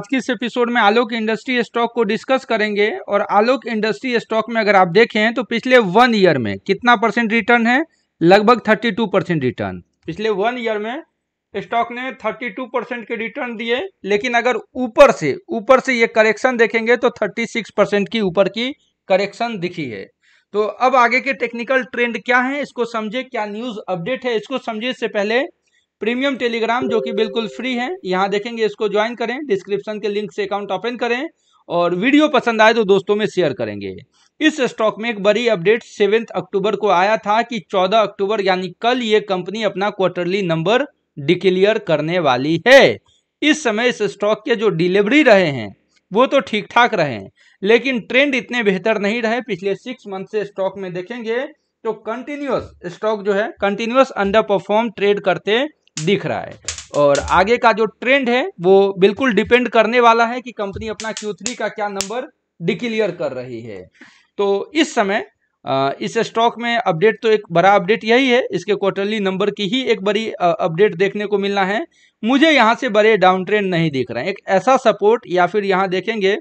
आज के इस एपिसोड में आलोक इंडस्ट्री स्टॉक को डिस्कस करेंगे और आलोक इंडस्ट्री स्टॉक में अगर आप देखें तो पिछले वन ईयर में कितना परसेंट रिटर्न है लगभग थर्टी टू परसेंट रिटर्न पिछले वन ईयर में स्टॉक ने 32 परसेंट के रिटर्न दिए लेकिन अगर ऊपर से ऊपर से ये करेक्शन देखेंगे तो 36 परसेंट की ऊपर की करेक्शन दिखी है तो अब आगे के टेक्निकल ट्रेंड क्या है इसको समझे क्या न्यूज अपडेट है इसको समझे इससे पहले प्रीमियम टेलीग्राम जो कि बिल्कुल फ्री है यहाँ देखेंगे इसको ज्वाइन करें डिस्क्रिप्शन के लिंक से अकाउंट ओपन करें और वीडियो पसंद आए तो दोस्तों में शेयर करेंगे इस स्टॉक में एक बड़ी अपडेट सेवेंथ अक्टूबर को आया था कि 14 अक्टूबर यानी कल ये कंपनी अपना क्वार्टरली नंबर डिक्लियर करने वाली है इस समय इस स्टॉक के जो डिलीवरी रहे हैं वो तो ठीक ठाक रहे हैं लेकिन ट्रेंड इतने बेहतर नहीं रहे पिछले सिक्स मंथ से स्टॉक में देखेंगे तो कंटिन्यूस स्टॉक जो है कंटिन्यूस अंडर परफॉर्म ट्रेड करते दिख रहा है और आगे का जो ट्रेंड है वो बिल्कुल डिपेंड करने वाला है कि कंपनी अपना Q3 का क्या नंबर डिक्लियर कर रही है तो इस समय इस स्टॉक में अपडेट तो एक बड़ा अपडेट यही है इसके क्वार्टरली नंबर की ही एक बड़ी अपडेट देखने को मिलना है मुझे यहाँ से बड़े डाउन ट्रेंड नहीं दिख रहे हैं एक ऐसा सपोर्ट या फिर यहाँ देखेंगे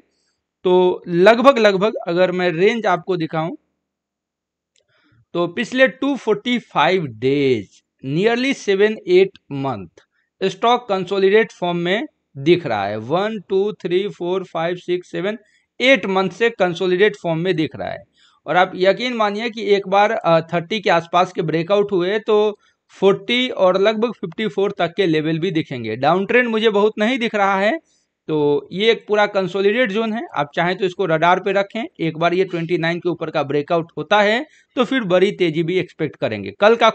तो लगभग लगभग अगर मैं रेंज आपको दिखाऊं तो पिछले 245 days nearly seven eight month stock consolidate form में दिख रहा है one two three four five six seven eight month से कंसोलिडेट फॉर्म में दिख रहा है और आप यकीन मानिए कि एक बार थर्टी के आसपास के ब्रेकआउट हुए तो फोर्टी और लगभग फिफ्टी फोर तक के लेवल भी दिखेंगे डाउन ट्रेंड मुझे बहुत नहीं दिख रहा है तो ये एक पूरा कंसोलिडेट जोन है आप चाहें तो इसको रडार पे रखें एक बार ये नाइन के ऊपर का ब्रेकआउट होता है तो फिर बड़ी तेजी भी एक्सपेक्ट करेंगे कल का